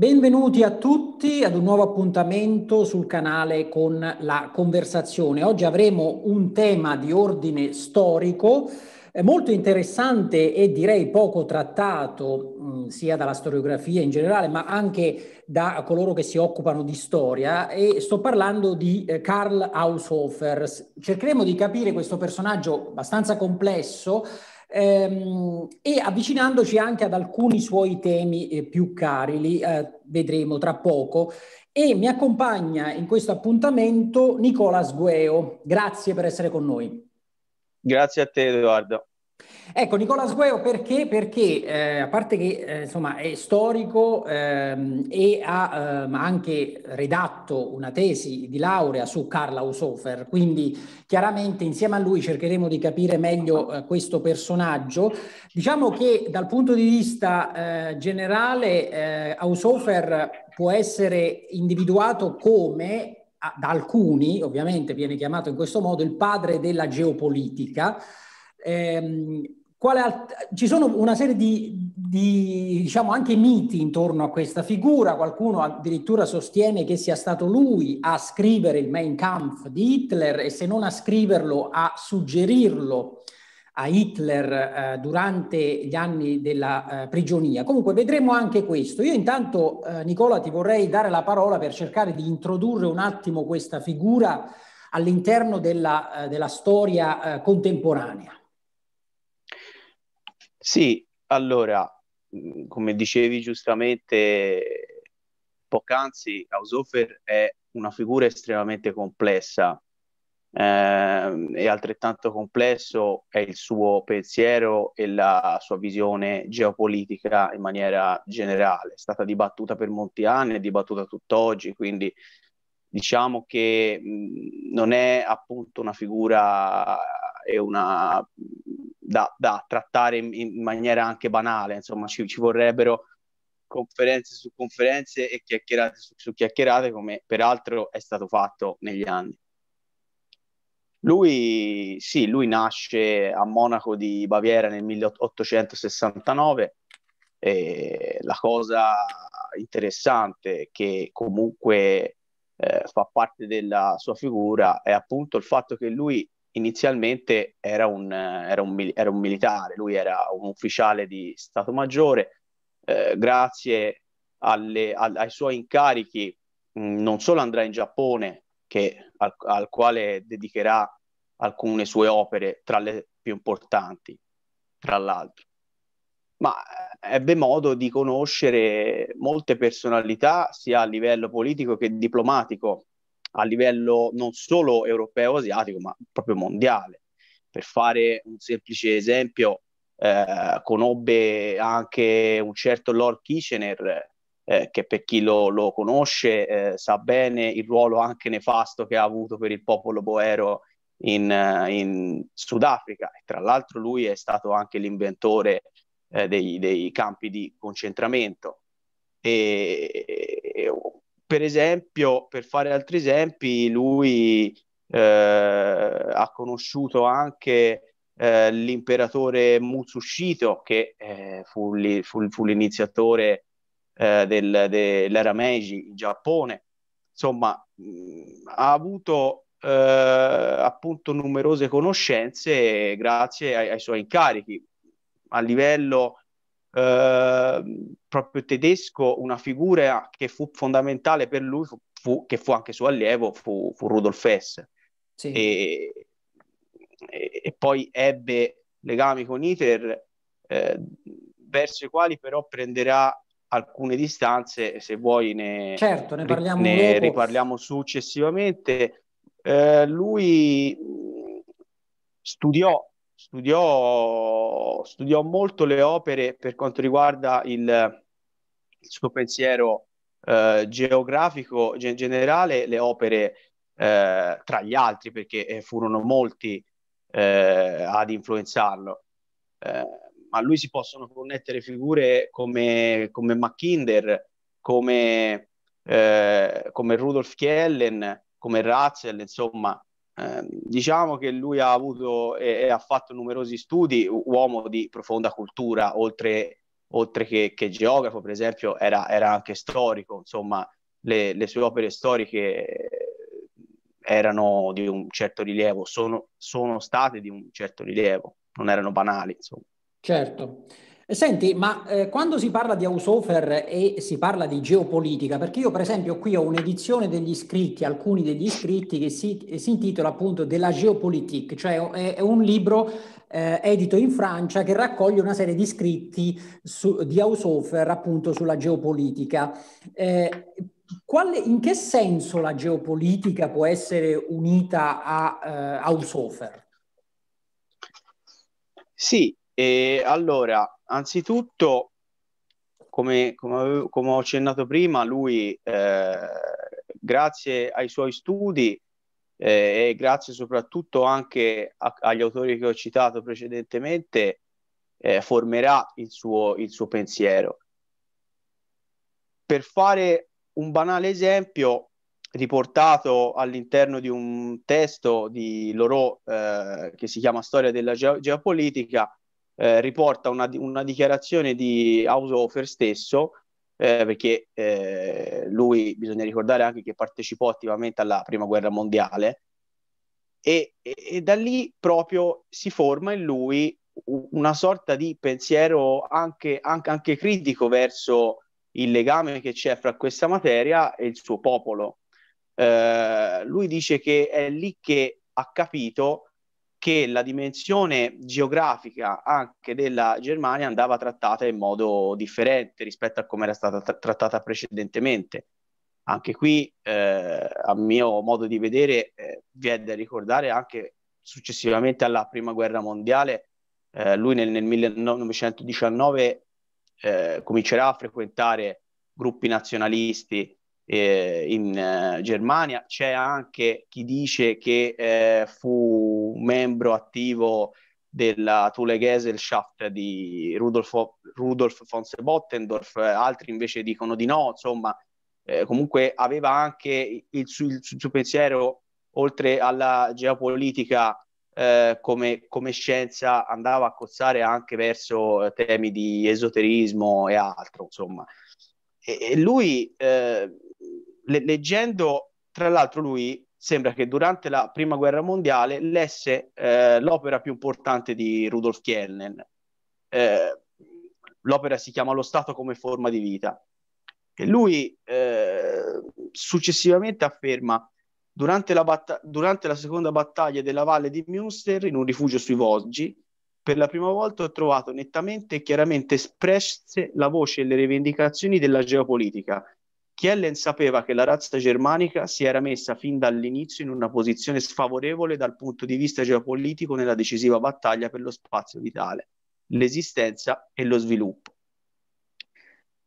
Benvenuti a tutti ad un nuovo appuntamento sul canale con la conversazione. Oggi avremo un tema di ordine storico eh, molto interessante e direi poco trattato mh, mm, sia dalla storiografia in generale ma anche da coloro che si occupano di storia e sto parlando di eh, Karl Haushofer. Cercheremo di capire questo personaggio abbastanza complesso ehm, e avvicinandoci anche ad alcuni suoi temi eh, più cari, li eh, vedremo tra poco. E mi accompagna in questo appuntamento Nicola Sgueo. Grazie per essere con noi. Grazie a te Edoardo. Ecco, Nicola Sgueo perché? Perché eh, a parte che eh, insomma, è storico ehm, e ha ehm, anche redatto una tesi di laurea su Karl Haushofer, quindi chiaramente insieme a lui cercheremo di capire meglio eh, questo personaggio. Diciamo che dal punto di vista eh, generale Haushofer eh, può essere individuato come da alcuni, ovviamente viene chiamato in questo modo, il padre della geopolitica, Ehm, alt- ci sono una serie di, di, diciamo, anche miti intorno a questa figura. Qualcuno addirittura sostiene che sia stato lui a scrivere il Mein Kampf di Hitler e se non a scriverlo, a suggerirlo a Hitler eh, durante gli anni della eh, prigionia. Comunque vedremo anche questo. Io intanto, eh, Nicola, ti vorrei dare la parola per cercare di introdurre un attimo questa figura all'interno della, eh, della storia eh, contemporanea. Sì, allora, come dicevi giustamente poc'anzi, Haushofer è una figura estremamente complessa eh, e altrettanto complesso è il suo pensiero e la sua visione geopolitica in maniera generale. È stata dibattuta per molti anni, è dibattuta tutt'oggi, quindi diciamo che mh, non è appunto una figura è una da, da trattare in, in, maniera anche banale, insomma ci, ci, vorrebbero conferenze su conferenze e chiacchierate su, su chiacchierate come peraltro è stato fatto negli anni. Lui, sì, lui nasce a Monaco di Baviera nel 1869 e la cosa interessante che comunque eh, fa parte della sua figura è appunto il fatto che lui inizialmente era un, era un, era un militare, lui era un ufficiale di Stato Maggiore, eh, grazie alle, al, ai suoi incarichi mh, mm, non solo andrà in Giappone, che, al, al quale dedicherà alcune sue opere tra le più importanti, tra l'altro, ma ebbe modo di conoscere molte personalità sia a livello politico che diplomatico a livello non solo europeo-asiatico, ma proprio mondiale. Per fare un semplice esempio, eh, conobbe anche un certo Lord Kitchener, eh, che per chi lo, lo conosce eh, sa bene il ruolo anche nefasto che ha avuto per il popolo boero in, in Sudafrica. E tra l'altro lui è stato anche l'inventore eh, dei, dei, campi di concentramento. E, e per esempio, per fare altri esempi, lui eh, ha conosciuto anche eh, l'imperatore Mutsushito, che eh, fu, li, fu, fu, l'iniziatore eh, del, dell'era Meiji in Giappone. Insomma, mh, mm, ha avuto eh, appunto numerose conoscenze grazie ai, ai suoi incarichi a livello Ehm, proprio tedesco, una figura che fu fondamentale per lui, fu, fu, che fu anche suo allievo, fu, fu Rudolf Hess. Sì. E, e, e, poi ebbe legami con Hitler eh, verso i quali però prenderà alcune distanze, se vuoi ne, certo, ne, parliamo ne riparliamo successivamente. Eh, lui mm, studiò studiò, studiò molto le opere per quanto riguarda il, il suo pensiero eh, geografico in generale, le opere eh, tra gli altri, perché eh, furono molti eh, ad influenzarlo. Eh, a lui si possono connettere figure come, come Mackinder, come, eh, come Rudolf Kiellen, come Ratzel, insomma, Ehm, diciamo che lui ha avuto e, e, ha fatto numerosi studi, uomo di profonda cultura, oltre, oltre che, che, geografo, per esempio, era, era anche storico, insomma, le, le, sue opere storiche erano di un certo rilievo, sono, sono state di un certo rilievo, non erano banali, insomma. Certo. Senti, ma eh, quando si parla di Haushofer e si parla di geopolitica, perché io per esempio qui ho un'edizione degli iscritti, alcuni degli iscritti, che si, eh, si intitola appunto Della Geopolitique, cioè è, è un libro eh, edito in Francia che raccoglie una serie di scritti su, di Haushofer appunto sulla geopolitica. Eh, quale, in che senso la geopolitica può essere unita a Haushofer? Eh, sì, e allora, anzitutto, come, come, avevo, come, ho accennato prima, lui, eh, grazie ai suoi studi eh, e grazie soprattutto anche a, agli autori che ho citato precedentemente, eh, formerà il suo, il suo pensiero. Per fare un banale esempio, riportato all'interno di un testo di Loro eh, che si chiama Storia della Ge- geopolitica, eh, riporta una, una, dichiarazione di Haushofer stesso, eh, perché eh, lui bisogna ricordare anche che partecipò attivamente alla prima guerra mondiale, e, e, e da lì proprio si forma in lui una sorta di pensiero anche, anche, anche critico verso il legame che c'è fra questa materia e il suo popolo. Eh, lui dice che è lì che ha capito che la dimensione geografica anche della Germania andava trattata in modo differente rispetto a come era stata tra- trattata precedentemente. Anche qui, eh, a mio modo di vedere, eh, vi è da ricordare anche successivamente alla Prima Guerra Mondiale, eh, lui nel, nel 1919 eh, comincerà a frequentare gruppi nazionalisti eh, in eh, Germania. C'è anche chi dice che fu un membro attivo della Thule Gesellschaft di Rudolfo, Rudolf von Sebottendorf, eh, altri invece dicono di no, insomma, eh, comunque aveva anche il, su, il suo pensiero, oltre alla geopolitica eh, come, come, scienza, andava a cozzare anche verso eh, temi di esoterismo e altro, insomma. E, e lui, eh, le, leggendo, tra l'altro lui sembra che durante la prima guerra mondiale lesse eh, l'opera più importante di Rudolf Kellner. Eh, l'opera si chiama Lo Stato come forma di vita. E lui eh, successivamente afferma durante la, batt- durante la, seconda battaglia della valle di Münster in un rifugio sui Vosgi, per la prima volta ho trovato nettamente e chiaramente espresse la voce e le rivendicazioni della geopolitica Kiellen sapeva che la razza germanica si era messa fin dall'inizio in una posizione sfavorevole dal punto di vista geopolitico nella decisiva battaglia per lo spazio vitale, l'esistenza e lo sviluppo.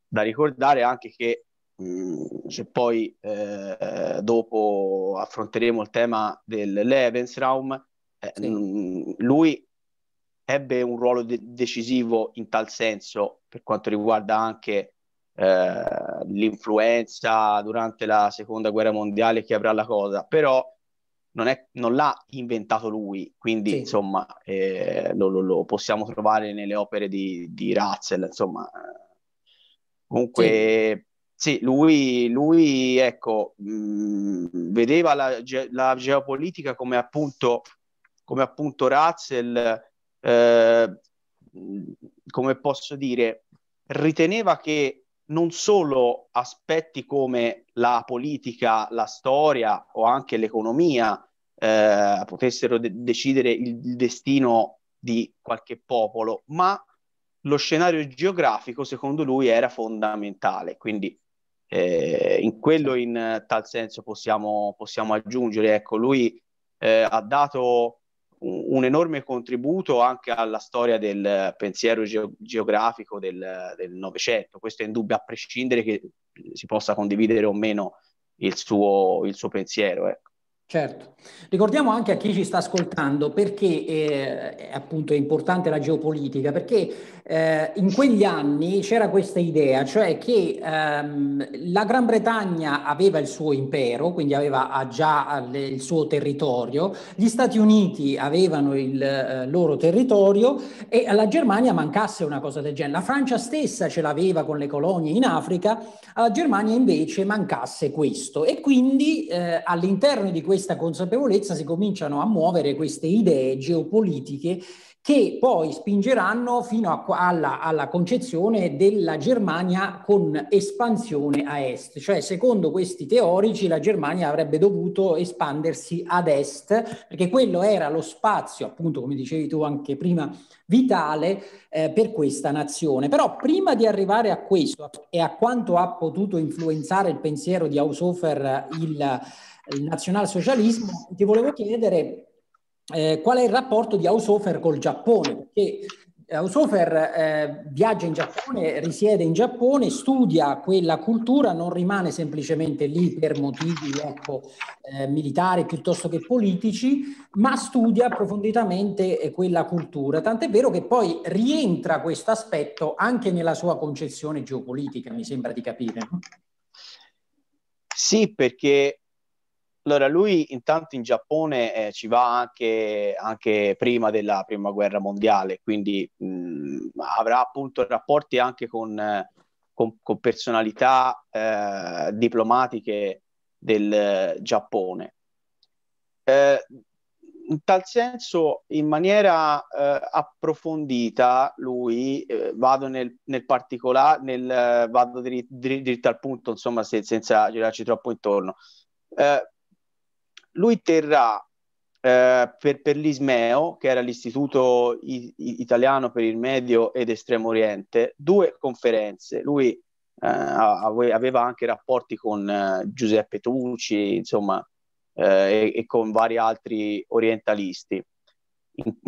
Da ricordare anche che mm, se poi eh, dopo affronteremo il tema dell'Evensraum, eh, mm, lui ebbe un ruolo de- decisivo in tal senso per quanto riguarda anche eh, l'influenza durante la seconda guerra mondiale che avrà la cosa, però non, è, non l'ha inventato lui, quindi sì. insomma eh, lo, lo, lo, possiamo trovare nelle opere di, di Ratzel, insomma. Comunque, sì, sì lui, lui, ecco, mh, mm, vedeva la, ge- la, geopolitica come appunto, come appunto Ratzel, eh, mm, come posso dire, riteneva che non solo aspetti come la politica, la storia o anche l'economia eh, potessero de- decidere il, destino di qualche popolo, ma lo scenario geografico secondo lui era fondamentale. Quindi eh, in quello in tal senso possiamo, possiamo aggiungere, ecco, lui eh, ha dato un enorme contributo anche alla storia del pensiero ge- geografico del Novecento. Questo è indubbio, a prescindere che si possa condividere o meno il suo, il suo pensiero. Ecco. Certo, ricordiamo anche a chi ci sta ascoltando perché eh, appunto è importante la geopolitica, perché eh, in quegli anni c'era questa idea, cioè che ehm, la Gran Bretagna aveva il suo impero, quindi aveva già il suo territorio, gli Stati Uniti avevano il eh, loro territorio e alla Germania mancasse una cosa del genere. La Francia stessa ce l'aveva con le colonie in Africa, alla Germania invece mancasse questo e quindi eh, all'interno di questo questa consapevolezza si cominciano a muovere queste idee geopolitiche che poi spingeranno fino a, alla, alla, concezione della Germania con espansione a est, cioè secondo questi teorici la Germania avrebbe dovuto espandersi ad est perché quello era lo spazio, appunto come dicevi tu anche prima, vitale eh, per questa nazione. Però prima di arrivare a questo e a quanto ha potuto influenzare il pensiero di Haushofer il, il nazionalsocialismo, ti volevo chiedere eh, qual è il rapporto di Haushofer col Giappone, perché Haushofer eh, viaggia in Giappone, risiede in Giappone, studia quella cultura, non rimane semplicemente lì per motivi ecco, eh, militari piuttosto che politici, ma studia approfonditamente eh, quella cultura. Tant'è vero che poi rientra questo aspetto anche nella sua concezione geopolitica, mi sembra di capire. Sì, perché allora, lui intanto in Giappone eh, ci va anche, anche, prima della prima guerra mondiale, quindi mh, mm, avrà appunto rapporti anche con, con, con personalità eh, diplomatiche del eh, Giappone. Eh, in tal senso, in maniera eh, approfondita, lui, eh, vado nel, nel particolare, nel, vado dritto, dritto al punto, insomma, se, senza girarci troppo intorno. Eh, lui terrà eh, per, per, l'ISMEO, che era l'Istituto I- Italiano per il Medio ed Estremo Oriente, due conferenze. Lui eh, aveva anche rapporti con eh, Giuseppe Tucci, insomma, eh, e-, e, con vari altri orientalisti.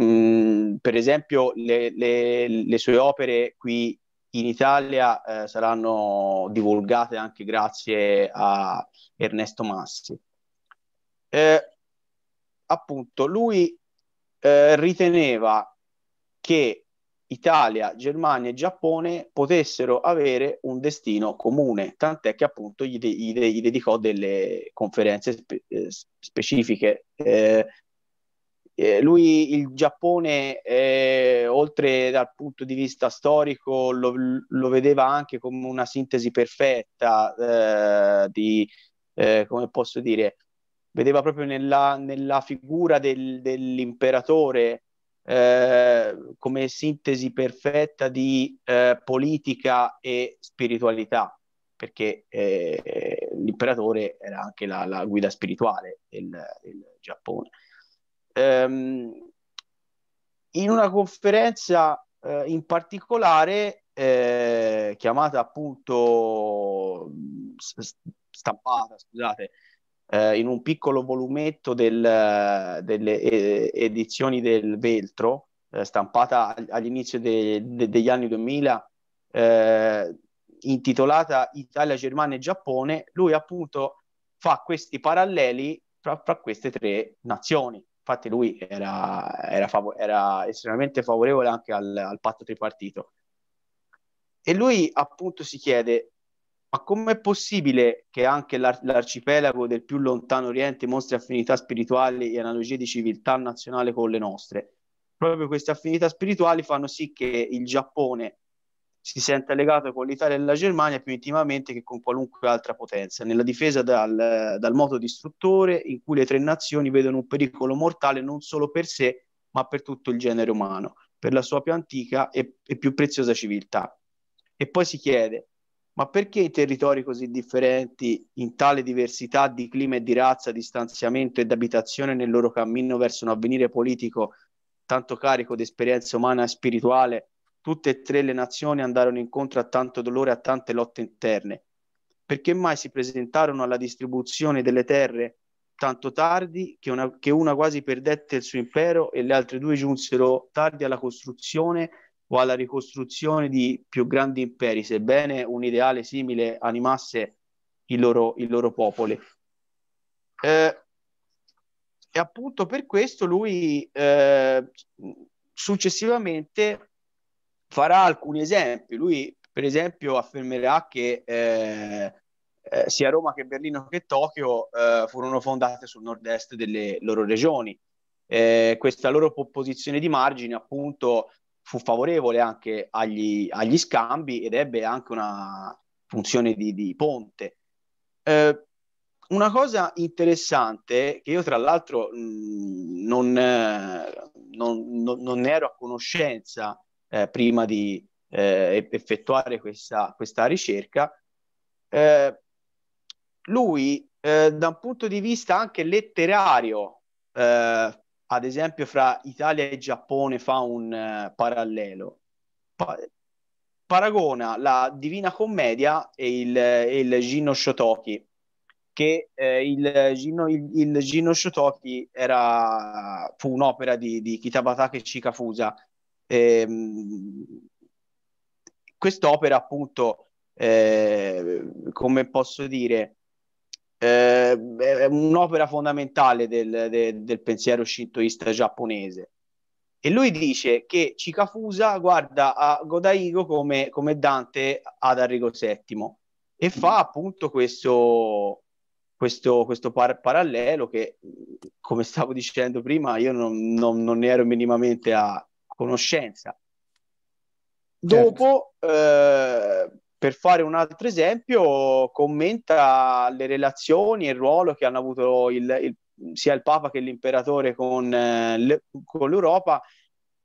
Mm, per esempio, le, le, le, sue opere qui in Italia eh, saranno divulgate anche grazie a Ernesto Massi eh, appunto lui eh, riteneva che Italia, Germania e Giappone potessero avere un destino comune, tant'è che appunto gli, de- gli, de- gli dedicò delle conferenze spe- eh, specifiche. Eh, eh, lui il Giappone, eh, oltre dal punto di vista storico, lo, lo vedeva anche come una sintesi perfetta eh, di, eh, come posso dire, vedeva proprio nella, nella figura del, dell'imperatore eh, come sintesi perfetta di eh, politica e spiritualità, perché eh, l'imperatore era anche la, la guida spirituale del, del Giappone. Ehm, in una conferenza eh, in particolare eh, chiamata appunto stampata, scusate, eh, in un piccolo volumetto del, delle eh, edizioni del Veltro, eh, stampata all'inizio de, de, degli anni 2000, eh, intitolata Italia, Germania e Giappone, lui appunto fa questi paralleli fra, fra queste tre nazioni. Infatti lui era, era, fav- era estremamente favorevole anche al, al patto tripartito. E lui appunto si chiede ma com'è possibile che anche l'ar- l'arcipelago del più lontano Oriente mostri affinità spirituali e analogie di civiltà nazionale con le nostre? Proprio queste affinità spirituali fanno sì che il Giappone si senta legato con l'Italia e la Germania più intimamente che con qualunque altra potenza, nella difesa dal, dal moto distruttore in cui le tre nazioni vedono un pericolo mortale non solo per sé, ma per tutto il genere umano, per la sua più antica e, e più preziosa civiltà. E poi si chiede, ma perché in territori così differenti, in tale diversità di clima e di razza, di stanziamento e di abitazione nel loro cammino verso un avvenire politico tanto carico di esperienza umana e spirituale, tutte e tre le nazioni andarono incontro a tanto dolore e a tante lotte interne? Perché mai si presentarono alla distribuzione delle terre tanto tardi che una, che una quasi perdette il suo impero e le altre due giunsero tardi alla costruzione o alla ricostruzione di più grandi imperi, sebbene un ideale simile animasse il loro, il loro popolo. Eh, e appunto per questo lui eh, successivamente farà alcuni esempi. Lui, per esempio, affermerà che eh, eh sia Roma che Berlino che Tokyo eh, furono fondate sul nord-est delle loro regioni. Eh, questa loro posizione di margine, appunto, fu favorevole anche agli, agli scambi ed ebbe anche una funzione di, di ponte. Eh, una cosa interessante che io tra l'altro mh, mm, non, eh, non, non, non, ne ero a conoscenza eh, prima di eh, effettuare questa, questa ricerca, eh, lui eh, da un punto di vista anche letterario eh, ad esempio, fra Italia e Giappone fa un uh, parallelo. Pa- paragona la Divina Commedia e il, e eh, il Gino Shotoki, che eh, il, Gino, il, il, Gino, Shotoki era, fu un'opera di, di Kitabatake Chikafusa. E, ehm, quest'opera, appunto, eh, come posso dire, eh, è un'opera fondamentale del, de, del pensiero shintoista giapponese. E lui dice che Cicafusa guarda a Godaigo come, come Dante ad Arrigo VII e fa appunto questo, questo, questo par- parallelo che, come stavo dicendo prima, io non, non, non ne ero minimamente a conoscenza. Certo. Dopo eh, per fare un altro esempio, commenta le relazioni e il ruolo che hanno avuto il, il, sia il Papa che l'imperatore con, eh, le, con l'Europa,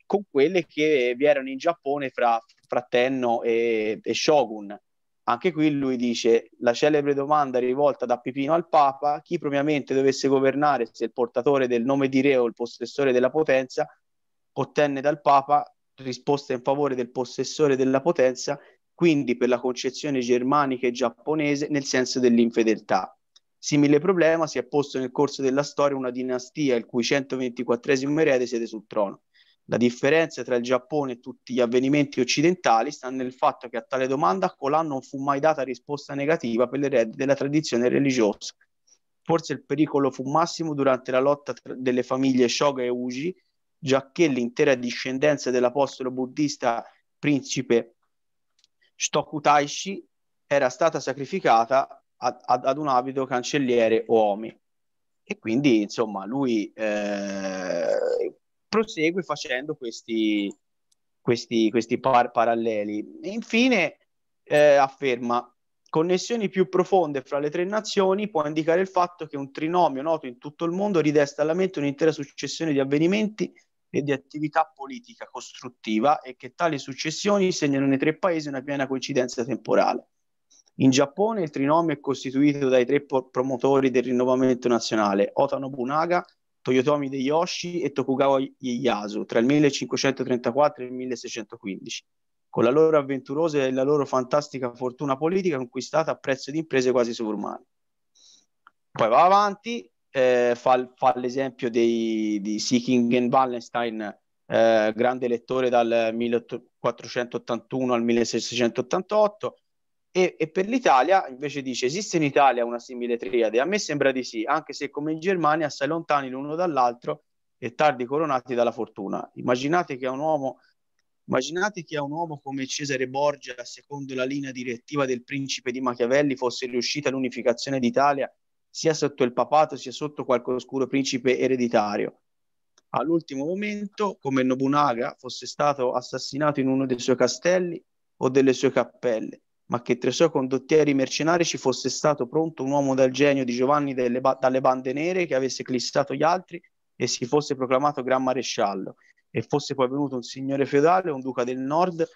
con quelle che vi erano in Giappone fra Frattenno e, e Shogun. Anche qui lui dice la celebre domanda rivolta da Pipino al Papa, chi propriamente dovesse governare se il portatore del nome di re o il possessore della potenza, ottenne dal Papa risposta in favore del possessore della potenza quindi per la concezione germanica e giapponese nel senso dell'infedeltà. Simile problema si è posto nel corso della storia una dinastia il cui 124 erede siede sul trono. La differenza tra il Giappone e tutti gli avvenimenti occidentali sta nel fatto che a tale domanda colà non fu mai data risposta negativa per l'erede della tradizione religiosa. Forse il pericolo fu massimo durante la lotta delle famiglie Shoga e Uji, giacché l'intera discendenza dell'apostolo buddista principe Stokutaishi era stata sacrificata ad, ad, ad un abito cancelliere Omi. E quindi, insomma, lui eh, prosegue facendo questi, questi, questi par- paralleli. E infine eh, afferma Connessioni più profonde fra le tre nazioni può indicare il fatto che un trinomio noto in tutto il mondo ridesta alla mente un'intera successione di avvenimenti e di attività politica costruttiva e che tali successioni segnano nei tre paesi una piena coincidenza temporale. In Giappone il trinomio è costituito dai tre promotori del rinnovamento nazionale, Ota Nobunaga, Toyotomi Deyoshi e Tokugawa Ieyasu tra il 1534 e il 1615, con la loro avventurosa e la loro fantastica fortuna politica conquistata a prezzo di imprese quasi sovrumane. Poi va avanti eh, fa, fa, l'esempio dei, di Seeking Wallenstein, eh, grande lettore dal 1481 al 1688, e, e, per l'Italia invece dice esiste in Italia una simile triade? A me sembra di sì, anche se come in Germania assai lontani l'uno dall'altro e tardi coronati dalla fortuna. Immaginate che a un uomo, immaginate che a un uomo come Cesare Borgia, secondo la linea direttiva del principe di Machiavelli, fosse riuscita l'unificazione d'Italia sia sotto il papato sia sotto qualche oscuro principe ereditario. All'ultimo momento, come Nobunaga fosse stato assassinato in uno dei suoi castelli o delle sue cappelle, ma che tra i suoi condottieri mercenari ci fosse stato pronto un uomo dal genio di Giovanni ba- dalle bande nere che avesse eclissato gli altri e si fosse proclamato gran maresciallo, e fosse poi venuto un signore feudale, un duca del nord,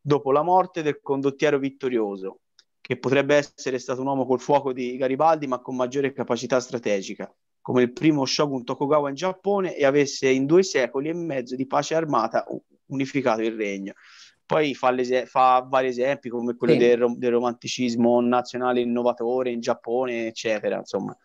dopo la morte del condottiero vittorioso, che potrebbe essere stato un uomo col fuoco di Garibaldi, ma con maggiore capacità strategica, come il primo shogun Tokugawa in Giappone e avesse in due secoli e mezzo di pace armata unificato il regno. Poi fa, fa vari esempi come quello sì. del, rom- del, romanticismo nazionale innovatore in Giappone, eccetera. Insomma,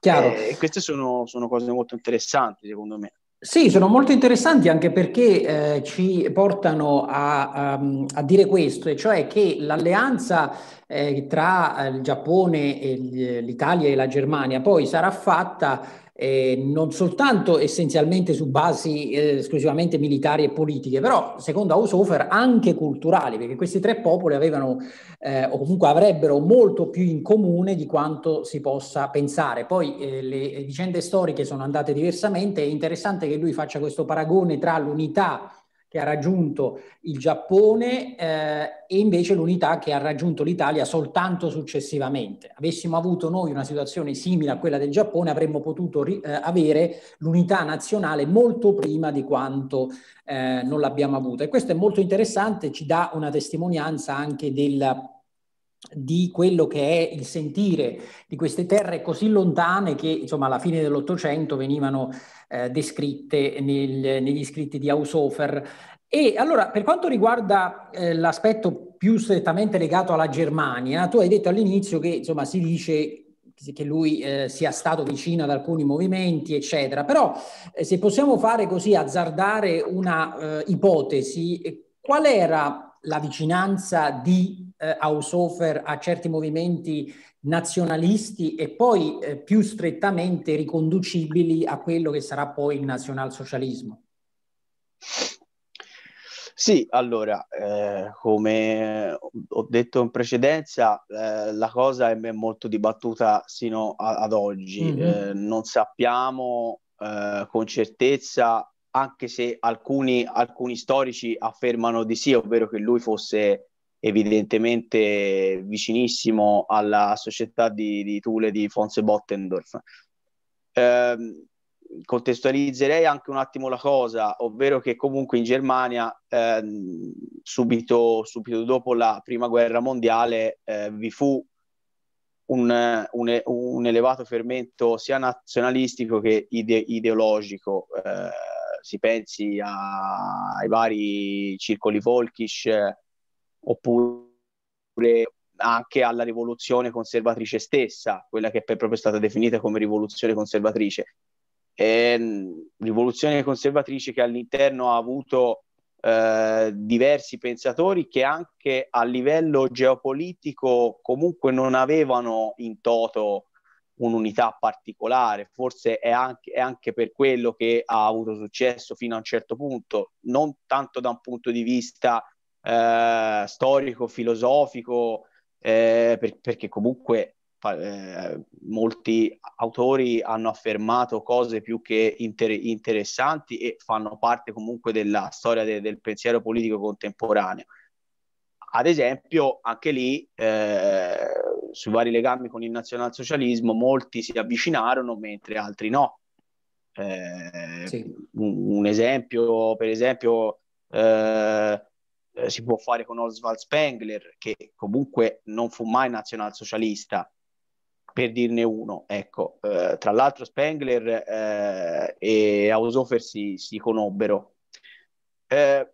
eh, queste sono, sono cose molto interessanti, secondo me. Sì, sono molto interessanti anche perché eh, ci portano a, a, ehm, a, dire questo, e cioè che l'alleanza eh, tra eh, il Giappone, e l'Italia e la Germania poi sarà fatta eh, non soltanto essenzialmente su basi eh, esclusivamente militari e politiche, però secondo Aushofer anche culturali, perché questi tre popoli avevano eh, o comunque avrebbero molto più in comune di quanto si possa pensare. Poi eh, le vicende storiche sono andate diversamente, è interessante che lui faccia questo paragone tra l'unità che ha raggiunto il Giappone eh, e invece l'unità che ha raggiunto l'Italia soltanto successivamente. Avessimo avuto noi una situazione simile a quella del Giappone, avremmo potuto ri- eh, avere l'unità nazionale molto prima di quanto eh, non l'abbiamo avuta. E questo è molto interessante, ci dà una testimonianza anche del di quello che è il sentire di queste terre così lontane che insomma alla fine dell'Ottocento venivano eh, descritte nel, negli scritti di Haushofer. E allora per quanto riguarda eh, l'aspetto più strettamente legato alla Germania, tu hai detto all'inizio che insomma si dice che lui eh, sia stato vicino ad alcuni movimenti, eccetera. Però eh, se possiamo fare così, azzardare una eh, ipotesi, qual era la vicinanza di eh, Hausofer a certi movimenti nazionalisti e poi eh, più strettamente riconducibili a quello che sarà poi il nazionalsocialismo? Sì, allora, eh, come ho detto in precedenza, eh, la cosa è molto dibattuta sino a, ad oggi. Mm-hmm. Eh, non sappiamo eh, con certezza anche se alcuni, alcuni storici affermano di sì, ovvero che lui fosse evidentemente vicinissimo alla società di, di Thule di Fonse Bottendorf. Eh, contestualizzerei anche un attimo la cosa, ovvero che comunque in Germania eh, subito, subito, dopo la Prima Guerra Mondiale eh, vi fu un, un, un, elevato fermento sia nazionalistico che ide- ideologico. Eh, si pensi a, ai vari circoli Volkish oppure anche alla rivoluzione conservatrice stessa, quella che è proprio stata definita come rivoluzione conservatrice. E, ehm, rivoluzione conservatrice che all'interno ha avuto eh, diversi pensatori che anche a livello geopolitico comunque non avevano in toto un'unità particolare, forse è anche, è anche, per quello che ha avuto successo fino a un certo punto, non tanto da un punto di vista eh, storico, filosofico, eh, per, perché comunque eh, molti autori hanno affermato cose più che inter- interessanti e fanno parte comunque della storia de- del pensiero politico contemporaneo. Ad esempio, anche lì eh, sui vari legami con il nazionalsocialismo, molti si avvicinarono mentre altri no. Eh, sì. un, esempio, per esempio, eh, si può fare con Oswald Spengler, che comunque non fu mai nazionalsocialista, per dirne uno. Ecco, eh, tra l'altro Spengler eh, e Haushofer si, si conobbero. Eh,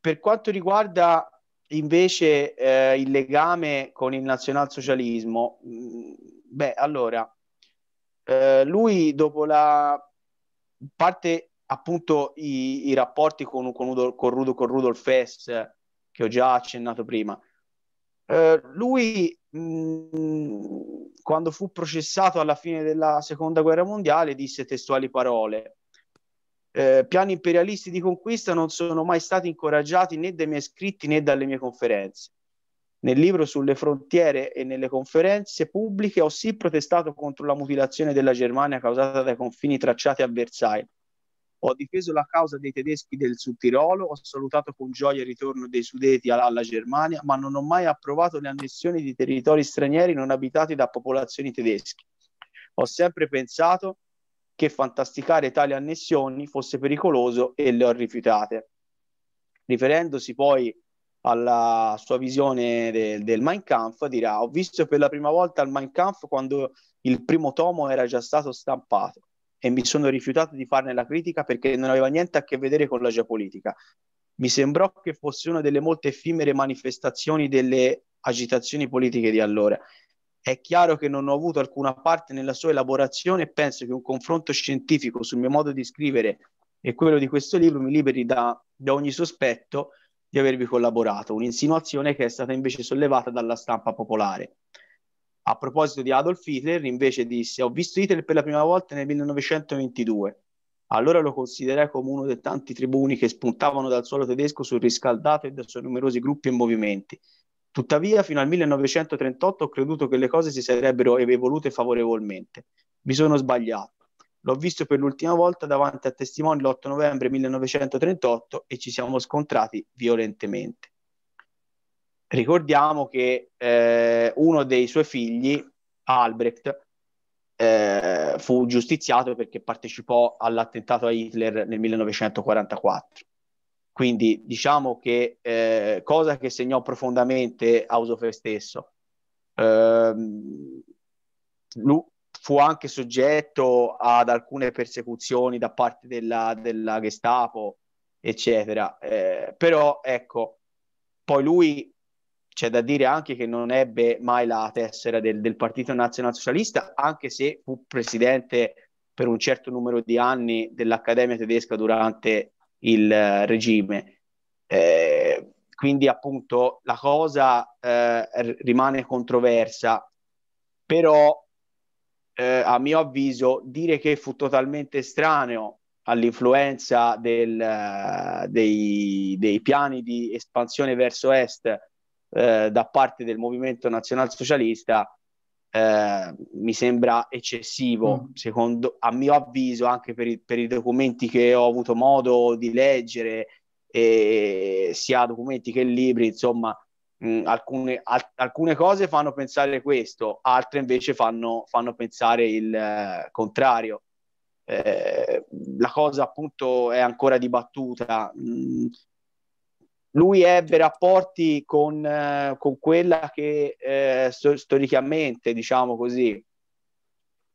per quanto riguarda invece eh, il legame con il nazionalsocialismo, mm, beh, allora, eh, lui dopo la parte appunto i, i rapporti con, con, Udo, con, Rudolf, con Rudolf Hess, che ho già accennato prima, eh, lui mh, mm, quando fu processato alla fine della seconda guerra mondiale disse testuali parole eh, piani imperialisti di conquista non sono mai stati incoraggiati né dai miei scritti né dalle mie conferenze. Nel libro sulle frontiere e nelle conferenze pubbliche ho sì protestato contro la mutilazione della Germania causata dai confini tracciati a Versailles. Ho difeso la causa dei tedeschi del Sud Tirolo, ho salutato con gioia il ritorno dei sudeti alla Germania, ma non ho mai approvato le annessioni di territori stranieri non abitati da popolazioni tedesche. Ho sempre pensato che fantasticare tali annessioni fosse pericoloso e le ho rifiutate. Riferendosi poi alla sua visione de- del Mein Kampf, dirà: Ho visto per la prima volta il Mein Kampf quando il primo tomo era già stato stampato e mi sono rifiutato di farne la critica perché non aveva niente a che vedere con la geopolitica. Mi sembrò che fosse una delle molte effimere manifestazioni delle agitazioni politiche di allora è chiaro che non ho avuto alcuna parte nella sua elaborazione e penso che un confronto scientifico sul mio modo di scrivere e quello di questo libro mi liberi da, da ogni sospetto di avervi collaborato, un'insinuazione che è stata invece sollevata dalla stampa popolare. A proposito di Adolf Hitler, invece disse: Ho visto Hitler per la prima volta nel 1922. Allora lo considerai come uno dei tanti tribuni che spuntavano dal suolo tedesco surriscaldato e dai suoi numerosi gruppi e movimenti. Tuttavia, fino al 1938 ho creduto che le cose si sarebbero evolute favorevolmente. Mi sono sbagliato. L'ho visto per l'ultima volta davanti a testimoni l'8 novembre 1938 e ci siamo scontrati violentemente. Ricordiamo che eh, uno dei suoi figli, Albrecht, eh, fu giustiziato perché partecipò all'attentato a Hitler nel 1944. Quindi diciamo che eh, cosa che segnò profondamente Ausofer stesso. Eh, lui fu anche soggetto ad alcune persecuzioni da parte della, della Gestapo, eccetera. Eh, però ecco, poi lui c'è da dire anche che non ebbe mai la tessera del, del Partito Nazionalsocialista, anche se fu presidente per un certo numero di anni dell'Accademia tedesca durante il eh, regime. Eh, quindi appunto la cosa eh, rimane controversa, però eh, a mio avviso dire che fu totalmente estraneo all'influenza del, eh, dei, dei, piani di espansione verso est eh, da parte del movimento nazionalsocialista eh, mi sembra eccessivo, mm. secondo, a mio avviso, anche per i, per i, documenti che ho avuto modo di leggere, eh, sia documenti che libri, insomma, mh, mm, alcune, al, alcune, cose fanno pensare questo, altre invece fanno, fanno pensare il eh, contrario. Eh, la cosa appunto è ancora dibattuta. Mh, mm, lui ebbe rapporti con, eh, con quella che eh, storicamente, diciamo così,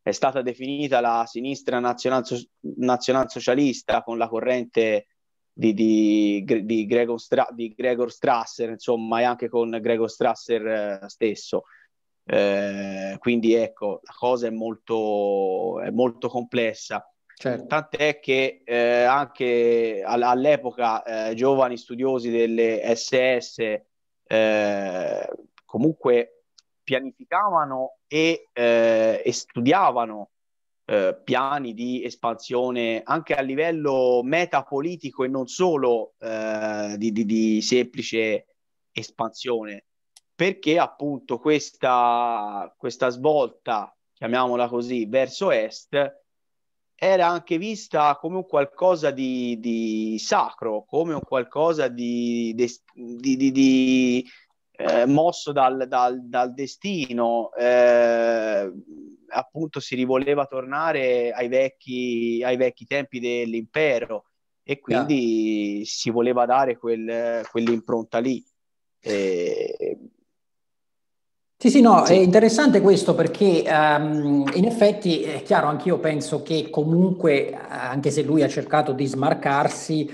è stata definita la sinistra nazionalsocialista con la corrente di, di, di, Gregor, Stra- di Gregor Strasser, insomma, e anche con Gregor Strasser eh, stesso. Eh, quindi ecco, la cosa è molto, è molto complessa. Certo. Tant'è che eh, anche all'epoca eh, giovani studiosi delle SS eh, comunque pianificavano e, eh, e studiavano eh, piani di espansione anche a livello metapolitico e non solo eh, di, di, di, semplice espansione, perché appunto questa, questa svolta, chiamiamola così, verso est era anche vista come un qualcosa di, di sacro, come un qualcosa di, di, di eh, mosso dal, dal, dal destino. Eh, appunto si rivoleva tornare ai vecchi, ai vecchi tempi dell'impero e quindi yeah. si voleva dare quel, quell'impronta lì. E sì, sì, no, sì. è interessante questo perché um, in effetti è chiaro, anch'io penso che comunque, anche se lui ha cercato di smarcarsi,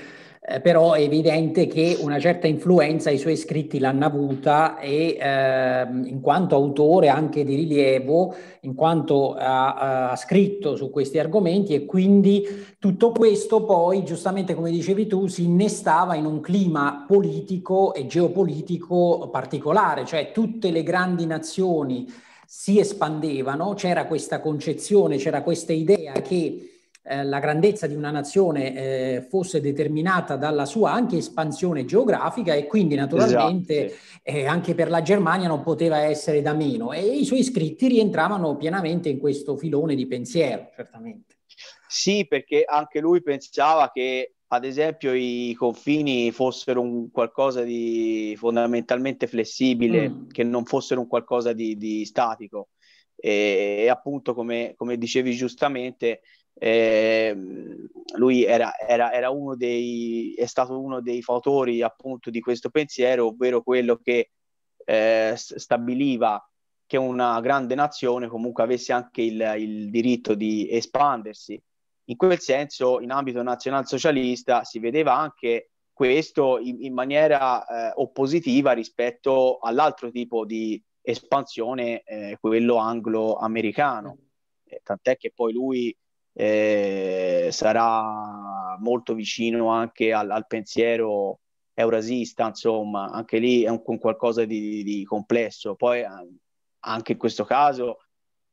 eh, però è evidente che una certa influenza i suoi scritti l'hanno avuta e eh, in quanto autore anche di rilievo, in quanto ha, ha, scritto su questi argomenti e quindi tutto questo poi, giustamente come dicevi tu, si innestava in un clima politico e geopolitico particolare, cioè tutte le grandi nazioni si espandevano, c'era questa concezione, c'era questa idea che eh, la grandezza di una nazione eh, fosse determinata dalla sua anche espansione geografica e quindi esatto, naturalmente esatto. eh, anche per la Germania non poteva essere da meno e i suoi scritti rientravano pienamente in questo filone di pensiero, certamente. Sì, perché anche lui pensava che ad esempio i confini fossero un qualcosa di fondamentalmente flessibile, mm. che non fossero un qualcosa di, di statico. E, e appunto, come, come, dicevi giustamente, eh, lui era, era, era, uno dei, è stato uno dei fautori appunto di questo pensiero, ovvero quello che eh, stabiliva che una grande nazione comunque avesse anche il, il diritto di espandersi. In quel senso, in ambito nazionalsocialista si vedeva anche questo in, in maniera eh, oppositiva rispetto all'altro tipo di espansione, eh, quello anglo-americano. Mm. Eh, tant'è che poi lui eh, sarà molto vicino anche al, al, pensiero eurasista, insomma, anche lì è un, un qualcosa di, di, complesso. Poi eh, anche in questo caso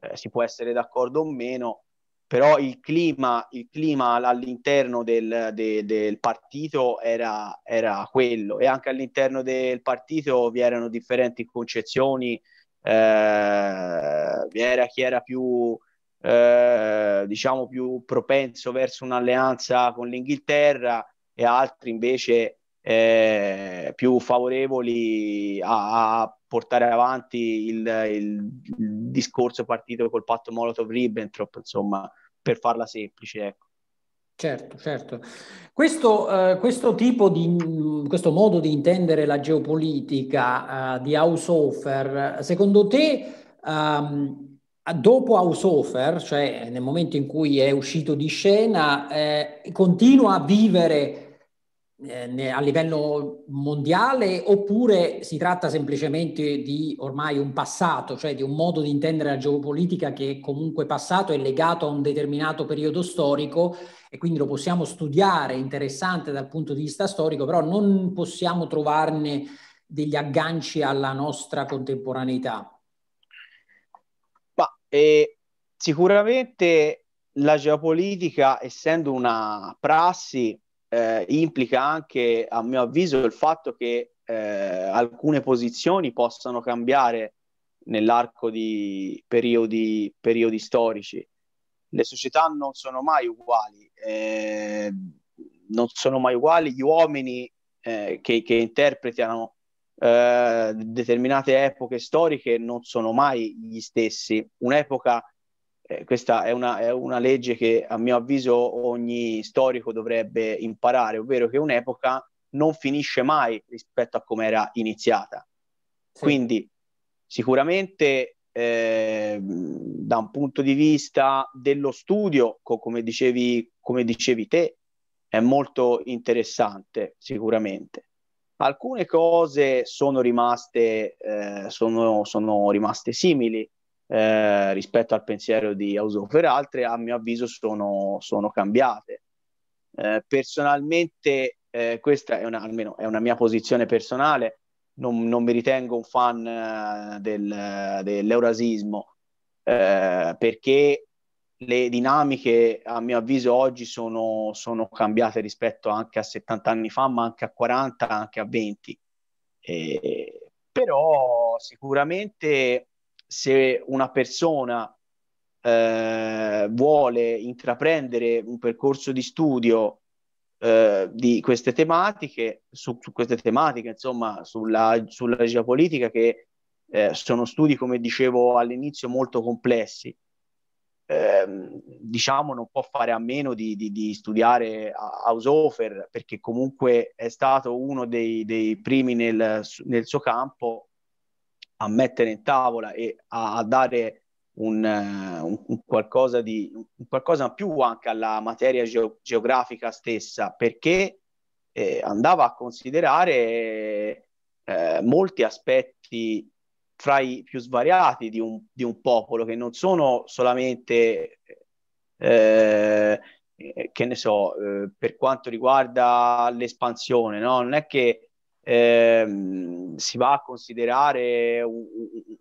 eh, si può essere d'accordo o meno, però il clima, il clima all'interno del, de, del partito era, era, quello e anche all'interno del partito vi erano differenti concezioni, eh, vi era chi era più eh, diciamo più propenso verso un'alleanza con l'Inghilterra e altri invece eh, più favorevoli a, a portare avanti il, il, il, discorso partito col patto Molotov-Ribbentrop, insomma, per farla semplice. Ecco. Certo, certo. Questo, eh, questo, tipo di, questo modo di intendere la geopolitica eh, di Haushofer, secondo te ehm, dopo Hausofer, cioè nel momento in cui è uscito di scena, eh, continua a vivere eh, a livello mondiale oppure si tratta semplicemente di ormai un passato, cioè di un modo di intendere la geopolitica che è comunque passato e legato a un determinato periodo storico e quindi lo possiamo studiare, interessante dal punto di vista storico, però non possiamo trovarne degli agganci alla nostra contemporaneità. E sicuramente la geopolitica, essendo una prassi, eh, implica anche, a mio avviso, il fatto che eh, alcune posizioni possano cambiare nell'arco di periodi, periodi, storici. Le società non sono mai uguali, eh, non sono mai uguali gli uomini eh, che, che interpretano eh, determinate epoche storiche non sono mai gli stessi. Un'epoca, eh, questa è una, è una legge che a mio avviso ogni storico dovrebbe imparare, ovvero che un'epoca non finisce mai rispetto a come era iniziata. Sì. Quindi sicuramente eh, da un punto di vista dello studio, co- come, dicevi, come dicevi te, è molto interessante sicuramente. Alcune cose sono rimaste, eh, sono, sono rimaste simili eh, rispetto al pensiero di Ausofer, altre a mio avviso sono, sono cambiate. Eh, personalmente, eh, questa è una, almeno è una mia posizione personale, non, non mi ritengo un fan eh, del, dell'eurasismo eh, perché le dinamiche a mio avviso oggi sono, sono, cambiate rispetto anche a 70 anni fa, ma anche a 40, anche a 20. Eh, però sicuramente se una persona eh, vuole intraprendere un percorso di studio eh, di queste tematiche, su, su, queste tematiche, insomma, sulla, sulla geopolitica, che eh, sono studi, come dicevo all'inizio, molto complessi ehm, diciamo non può fare a meno di, di, di studiare Haushofer perché comunque è stato uno dei, dei primi nel, nel, suo campo a mettere in tavola e a, a dare un, eh, un, un, qualcosa di un qualcosa in più anche alla materia geo, geografica stessa perché eh, andava a considerare eh, molti aspetti fra i più svariati di un, di un popolo che non sono solamente, eh, eh che ne so, eh, per quanto riguarda l'espansione, no? non è che eh, si va a considerare un,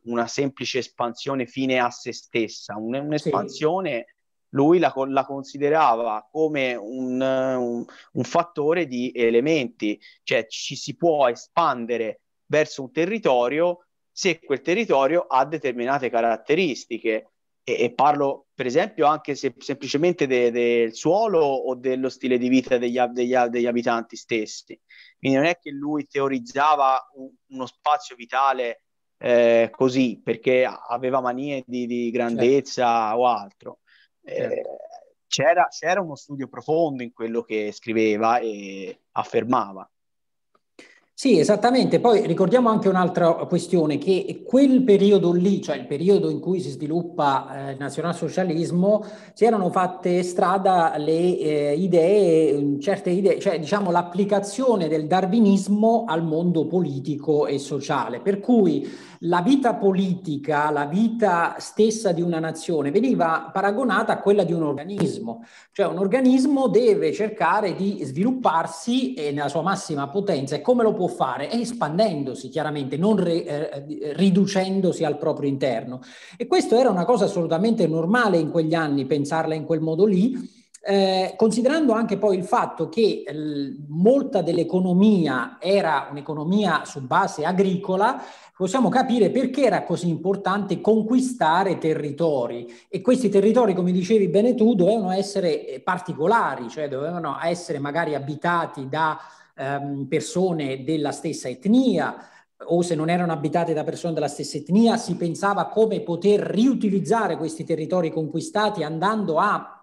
una semplice espansione fine a se stessa, un, un'espansione... Sì lui la, la, considerava come un, un, un, fattore di elementi, cioè ci si può espandere verso un territorio se quel territorio ha determinate caratteristiche. E, e parlo, per esempio, anche se, semplicemente de, del suolo o dello stile di vita degli, degli, degli, abitanti stessi. Quindi non è che lui teorizzava un, uno spazio vitale eh, così perché aveva manie di, di grandezza certo. o altro. Eh, certo. c'era, c'era uno studio profondo in quello che scriveva e affermava. Sì, esattamente. Poi ricordiamo anche un'altra questione, che quel periodo lì, cioè il periodo in cui si sviluppa eh, il nazionalsocialismo, si erano fatte strada le eh, idee, mm, certe idee, cioè diciamo l'applicazione del darwinismo al mondo politico e sociale. Per cui la vita politica, la vita stessa di una nazione veniva paragonata a quella di un organismo, cioè un organismo deve cercare di svilupparsi e nella sua massima potenza e come lo può fare? espandendosi chiaramente, non re, eh, eh riducendosi al proprio interno. E questo era una cosa assolutamente normale in quegli anni, pensarla in quel modo lì eh, considerando anche poi il fatto che eh, molta dell'economia era un'economia su base agricola, possiamo capire perché era così importante conquistare territori e questi territori, come dicevi bene tu, dovevano essere eh, particolari, cioè dovevano essere magari abitati da ehm, persone della stessa etnia, o se non erano abitate da persone della stessa etnia, si pensava come poter riutilizzare questi territori conquistati andando a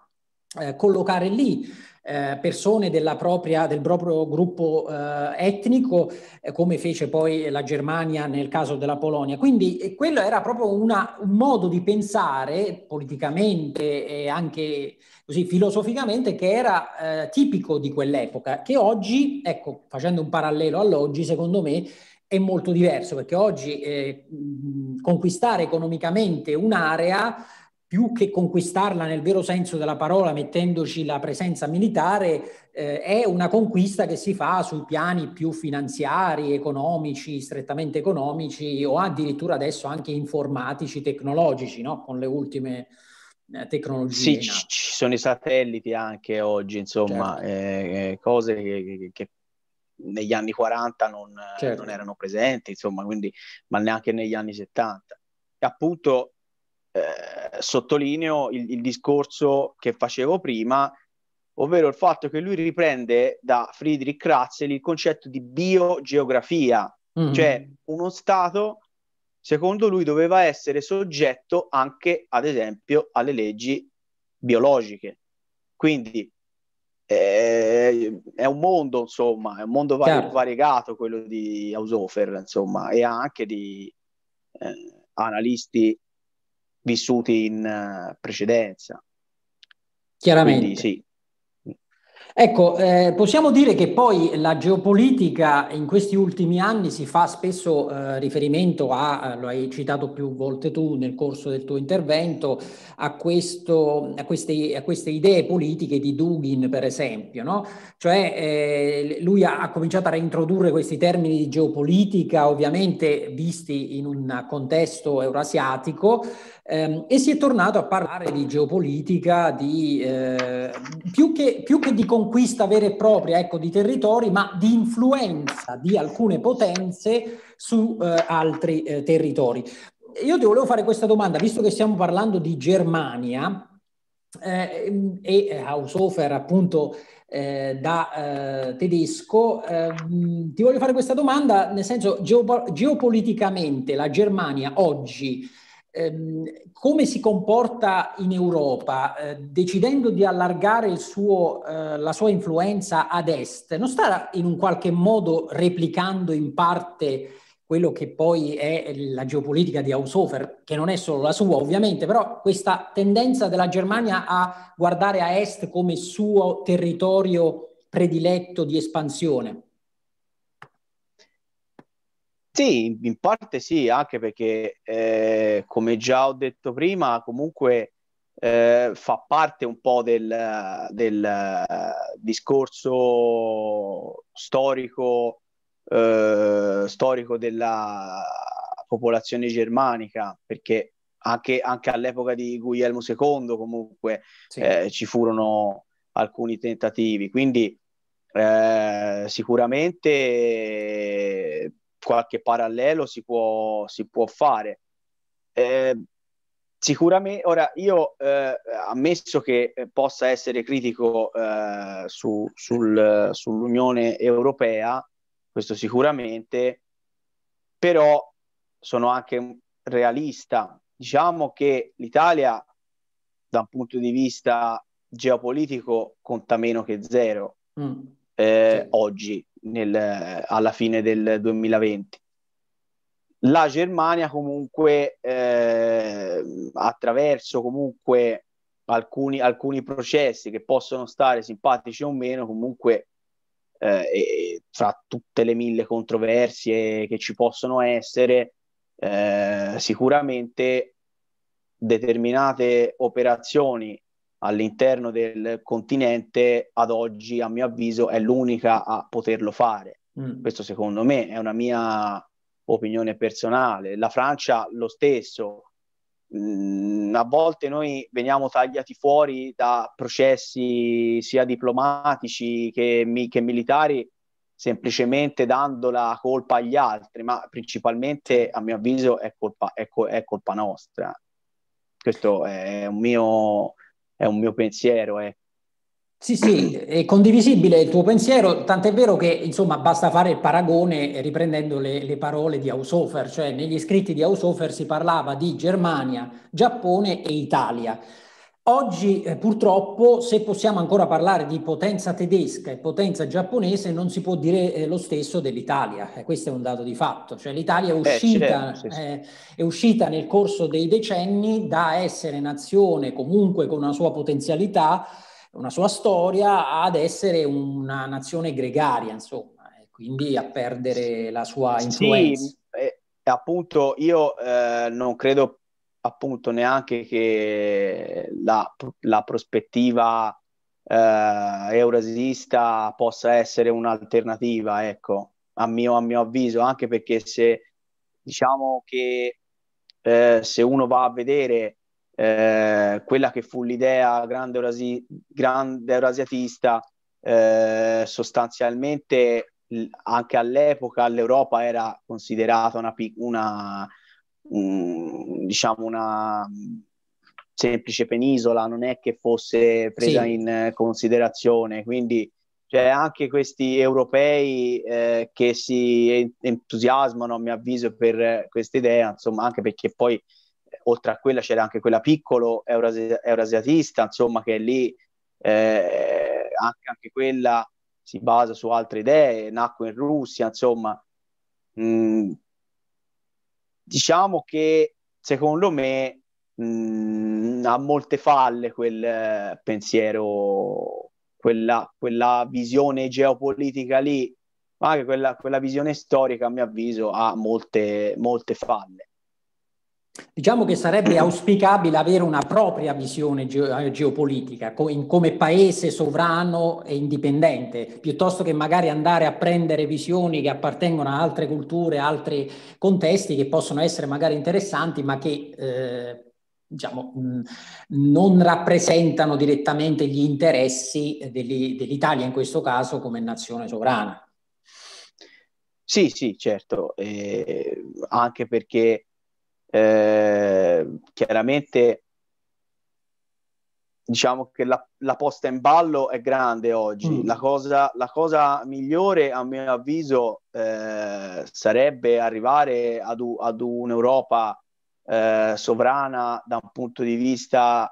eh, collocare lì eh, persone propria, del proprio gruppo eh, etnico, eh, come fece poi la Germania nel caso della Polonia. Quindi eh, quello era proprio una, un modo di pensare politicamente e anche così filosoficamente che era tipico di quell'epoca, che oggi, ecco, facendo un parallelo all'oggi, secondo me è molto diverso, perché oggi conquistare economicamente un'area più che conquistarla nel vero senso della parola, mettendoci la presenza militare, eh, è una conquista che si fa sui piani più finanziari, economici, strettamente economici o addirittura adesso anche informatici, tecnologici, no? con le ultime eh, tecnologie. Sì, ci sono i satelliti anche oggi, insomma, certo. eh, eh cose che, che negli anni 40 eh, non, certo. non, erano presenti, insomma, quindi, ma neanche negli anni 70. E appunto eh, sottolineo il, il discorso che facevo prima, ovvero il fatto che lui riprende da Friedrich Ratzel il concetto di biogeografia, mm-hmm. cioè uno Stato, secondo lui, doveva essere soggetto anche, ad esempio, alle leggi biologiche. Quindi eh, è un mondo, insomma, è un mondo var- variegato quello di Haushofer, insomma, e anche di eh, analisti vissuti in eh, precedenza. Chiaramente. Quindi, sì. Ecco, eh, possiamo dire che poi la geopolitica in questi ultimi anni si fa spesso eh, riferimento a, eh, lo hai citato più volte tu nel corso del tuo intervento, a, questo, a, queste, a queste, idee politiche di Dugin, per esempio, no? Cioè eh, lui ha, ha, cominciato a reintrodurre questi termini di geopolitica, ovviamente visti in un contesto eurasiatico, Ehm, e si è tornato a parlare di geopolitica, di, eh, più, che, più, che, di conquista vera e propria ecco, di territori, ma di influenza di alcune potenze su eh, altri eh, territori. Io ti volevo fare questa domanda, visto che stiamo parlando di Germania eh, e eh, Haushofer appunto eh, da tedesco, ehm, ti voglio fare questa domanda nel senso geopoliticamente la Germania oggi ehm, come si comporta in Europa eh, decidendo di allargare suo, eh, la sua influenza ad est? Non sta in un qualche modo replicando in parte quello che poi è la geopolitica di Haushofer, che non è solo la sua ovviamente, però questa tendenza della Germania a guardare a est come suo territorio prediletto di espansione. Sì, in parte sì, anche perché eh, come già ho detto prima, comunque eh, fa parte un po' del, del eh, discorso storico, eh, storico, della popolazione germanica, perché anche, anche all'epoca di Guglielmo II comunque sì. Eh, ci furono alcuni tentativi, quindi eh, sicuramente qualche parallelo si può, si può fare. Eh, sicuramente, ora io eh, ammesso che eh, possa essere critico eh, su, sul, sull'Unione Europea, questo sicuramente, però sono anche realista. Diciamo che l'Italia, da un punto di vista geopolitico, conta meno che zero. Mm eh, sì. oggi, nel, alla fine del 2020. La Germania comunque eh, attraverso comunque alcuni, alcuni processi che possono stare simpatici o meno, comunque eh, fra tutte le mille controversie che ci possono essere, eh, sicuramente determinate operazioni all'interno del continente ad oggi, a mio avviso, è l'unica a poterlo fare. Mm. Questo secondo me è una mia opinione personale. La Francia lo stesso. Mm, a volte noi veniamo tagliati fuori da processi sia diplomatici che, mi- che militari semplicemente dando la colpa agli altri, ma principalmente a mio avviso è colpa, è co- è colpa nostra. Questo è un mio, è un mio pensiero. È... Eh. Sì, sì, è condivisibile il tuo pensiero, tant'è vero che insomma basta fare il paragone riprendendo le, le parole di Haushofer, cioè negli scritti di Haushofer si parlava di Germania, Giappone e Italia. Oggi eh, purtroppo se possiamo ancora parlare di potenza tedesca e potenza giapponese non si può dire eh, lo stesso dell'Italia, eh, questo è un dato di fatto, cioè l'Italia è eh, uscita, certo, sì, eh, è uscita nel corso dei decenni da essere nazione comunque con una sua potenzialità, una sua storia, ad essere una nazione gregaria insomma, e quindi a perdere la sua influenza. Sì, eh, appunto io non credo appunto neanche che la, la prospettiva eh, eurasista possa essere un'alternativa, ecco, a mio, a mio avviso, anche perché se diciamo che eh, se uno va a vedere eh, quella che fu l'idea grande, eurasi- grande eurasiatista, eh, sostanzialmente anche all'epoca l'Europa era considerata una, una, diciamo una semplice penisola, non è che fosse presa sì. in considerazione, quindi cioè, anche questi europei eh, che si entusiasmano, a mio avviso, per questa idea, insomma, anche perché poi eh, oltre a quella c'era anche quella piccolo eurasi- eurasiatista, insomma, che lì eh, anche, anche, quella si basa su altre idee, nacque in Russia, insomma, mh, mm, diciamo che secondo me mh, mm, ha molte falle quel eh, pensiero, quella, quella visione geopolitica lì, ma anche quella, quella visione storica a mio avviso ha molte, molte falle. Diciamo che sarebbe auspicabile avere una propria visione ge- geopolitica co- come paese sovrano e indipendente, piuttosto che magari andare a prendere visioni che appartengono a altre culture, altri contesti che possono essere magari interessanti, ma che eh, diciamo, mh, non rappresentano direttamente gli interessi degli, dell'Italia in questo caso come nazione sovrana. Sì, sì, certo, eh, anche perché eh, chiaramente diciamo che la, la, posta in ballo è grande oggi. Mm. La, cosa, la, cosa, migliore, a mio avviso, eh, sarebbe arrivare ad, ad un'Europa eh, sovrana da un punto di vista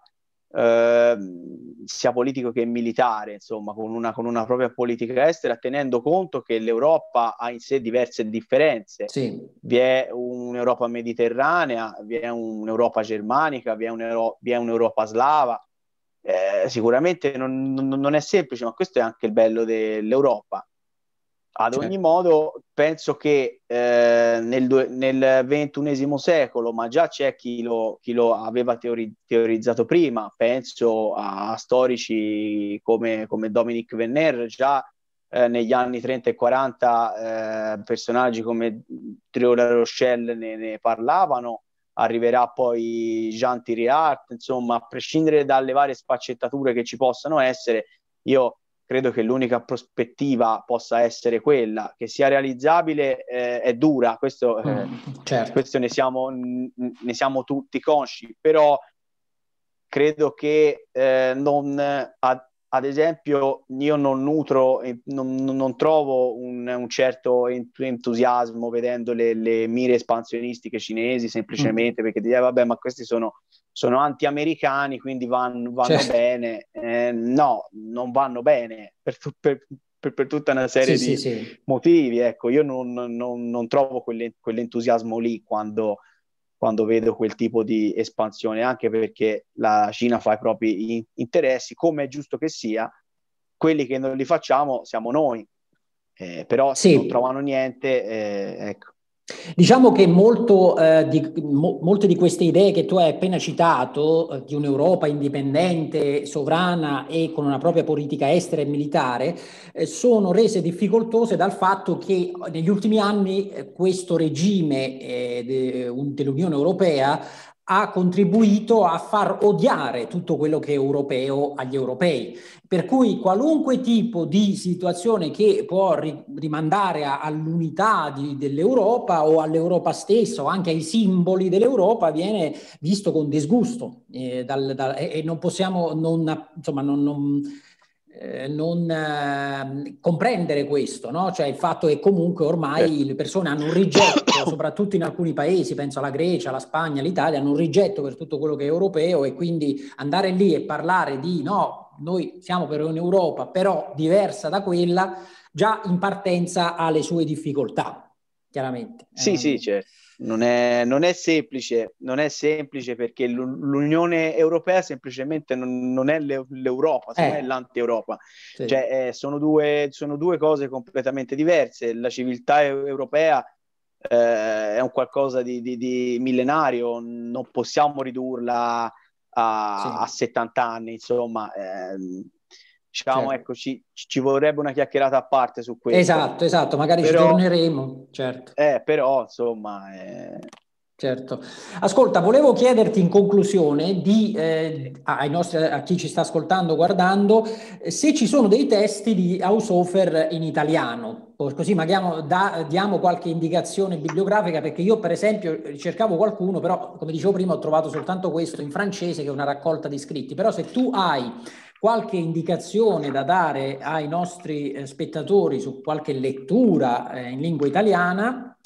Ehm, sia politico che militare, insomma, con una, con una, propria politica estera, tenendo conto che l'Europa ha in sé diverse differenze. Sì. Vi è un'Europa mediterranea, vi è un'Europa germanica, vi è, un'Euro- vi è un'Europa slava. Eh, sicuramente non, non, è semplice, ma questo è anche il bello dell'Europa. Ad cioè. ogni modo, penso che eh, nel, nel, XXI secolo, ma già c'è chi lo, chi lo aveva teori, teorizzato prima, penso a, a storici come, come Dominic Venner, già eh, negli anni 30 e 40 eh, personaggi come Triola Rochelle ne, ne, parlavano, arriverà poi Jean Thierry Thiriart, insomma, a prescindere dalle varie sfaccettature che ci possano essere, io credo che l'unica prospettiva possa essere quella che sia realizzabile eh, è dura questo, eh, mm, certo. questo ne, siamo, ne, siamo, tutti consci però credo che eh, non, ad, ad, esempio io non nutro non, non trovo un, un, certo entusiasmo vedendo le, le, mire espansionistiche cinesi mm. semplicemente mm. perché direi eh, vabbè ma questi sono sono anti-americani, quindi van, vanno certo. bene. Eh, no, non vanno bene per, tu, per, per, per tutta una serie sì, di sì, sì. motivi. Ecco, io non, non, non trovo quell'entusiasmo lì quando, quando, vedo quel tipo di espansione, anche perché la Cina fa i propri interessi, come è giusto che sia, quelli che non li facciamo siamo noi. Eh, però se non trovano niente, eh, ecco. Diciamo che molto, eh, di, mo, molte di queste idee che tu hai appena citato, eh, di un'Europa indipendente, sovrana e con una propria politica estera e militare, eh, sono rese difficoltose dal fatto che eh, negli ultimi anni eh, questo regime eh, de, dell'Unione Europea ha contribuito a far odiare tutto quello che è europeo agli europei. Per cui qualunque tipo di situazione che può ri- rimandare a- all'unità di- dell'Europa o all'Europa stessa o anche ai simboli dell'Europa viene visto con disgusto eh, dal, dal, e, non possiamo non, insomma, non, non eh, non eh, comprendere questo, no? cioè il fatto che comunque ormai eh. le persone hanno un rigetto, soprattutto in alcuni paesi, penso alla Grecia, alla Spagna, all'Italia, hanno un rigetto per tutto quello che è europeo e quindi andare lì e parlare di no, noi siamo per un'Europa però diversa da quella, già in partenza ha le sue difficoltà, chiaramente. Sì, sì, ehm, certo non è, non è semplice, non è semplice perché l'Unione Europea semplicemente non, non è l'Europa, eh. è l'anti-Europa. Sì. Cioè, eh, sono, due, sono due cose completamente diverse. La civiltà europea eh, è un qualcosa di, di, di, millenario, non possiamo ridurla a, sì. a 70 anni, insomma. Ehm, diciamo, certo. ecco, ci, ci, vorrebbe una chiacchierata a parte su questo. Esatto, esatto, magari però, ci torneremo, certo. Eh, però, insomma... Eh... Certo. Ascolta, volevo chiederti in conclusione di, eh, nostri, a chi ci sta ascoltando, guardando, eh, se ci sono dei testi di Haushofer in italiano, così magari da, diamo qualche indicazione bibliografica, perché io per esempio cercavo qualcuno, però come dicevo prima ho trovato soltanto questo in francese, che è una raccolta di scritti, però se tu hai qualche indicazione da dare ai nostri eh, spettatori su qualche lettura eh, in lingua italiana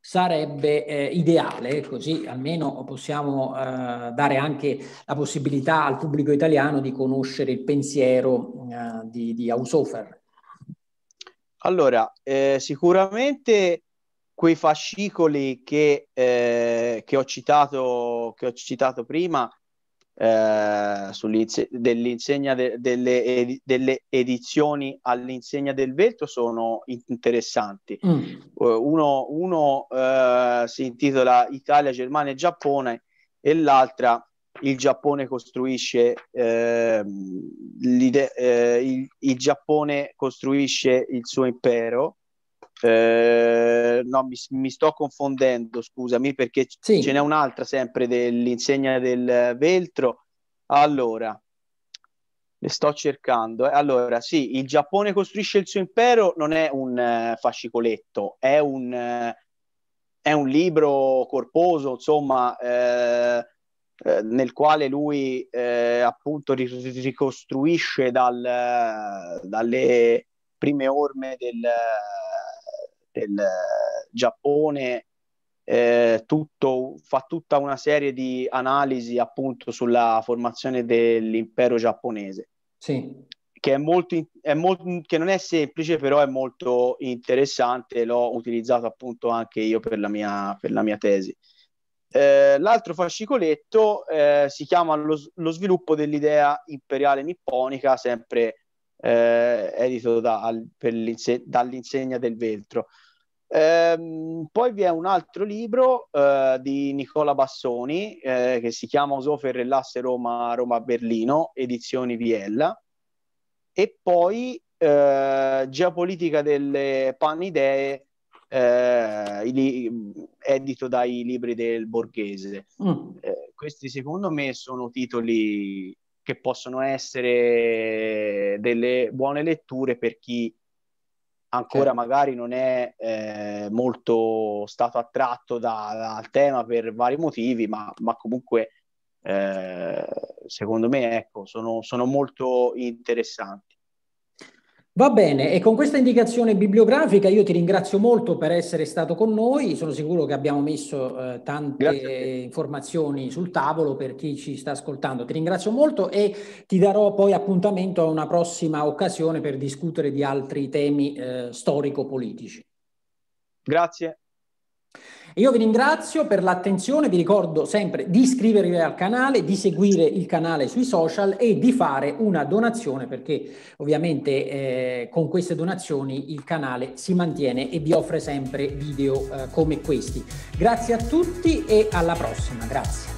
sarebbe eh, ideale, così almeno possiamo eh, dare anche la possibilità al pubblico italiano di conoscere il pensiero eh, di, di Haushofer. Allora, eh, sicuramente quei fascicoli che, che, ho citato, che ho citato prima eh, dell'insegna de, delle, ed, delle, edizioni all'insegna del vento sono interessanti. Mm. Eh, uno, uno uh, si intitola Italia, Germania e Giappone e l'altra il Giappone costruisce ehm, eh, il, il Giappone costruisce il suo impero eh, no, mi, mi, sto confondendo, scusami, perché sì. ce n'è un'altra sempre dell'insegna del veltro. Allora, le sto cercando. Eh. Allora, sì, il Giappone costruisce il suo impero non è un uh, fascicoletto, è un, uh, è un, libro corposo, insomma, uh, nel quale lui appunto ricostruisce dal, dalle prime orme del del Giappone eh, tutto, fa tutta una serie di analisi appunto sulla formazione dell'impero giapponese. Sì. Che, è molto, è molto, che non è semplice, però è molto interessante. L'ho utilizzato appunto anche io per la mia, per la mia tesi. Eh, l'altro fascicoletto eh, si chiama lo, lo, sviluppo dell'idea imperiale nipponica, sempre eh, edito da, per dall'insegna del Veltro. Ehm, poi vi è un altro libro eh, di Nicola Bassoni eh, che si chiama Osofer e l'asse Roma, Roma Berlino, edizioni Viella. E poi eh, Geopolitica delle Panidee, eh, edito dai libri del Borghese. Mm. Eh, questi secondo me sono titoli che possono essere delle buone letture per chi ancora certo. magari non è eh, molto stato attratto da, dal tema per vari motivi, ma, ma comunque eh, secondo me ecco, sono, sono molto interessanti. Va bene, e con questa indicazione bibliografica io ti ringrazio molto per essere stato con noi, sono sicuro che abbiamo messo eh, tante informazioni sul tavolo per chi ci sta ascoltando. Ti ringrazio molto e ti darò poi appuntamento a una prossima occasione per discutere di altri temi eh, storico-politici. Grazie. Io vi ringrazio per l'attenzione, vi ricordo sempre di iscrivervi al canale, di seguire il canale sui social e di fare una donazione perché ovviamente eh, con queste donazioni il canale si mantiene e vi offre sempre video eh, come questi. Grazie a tutti e alla prossima, grazie.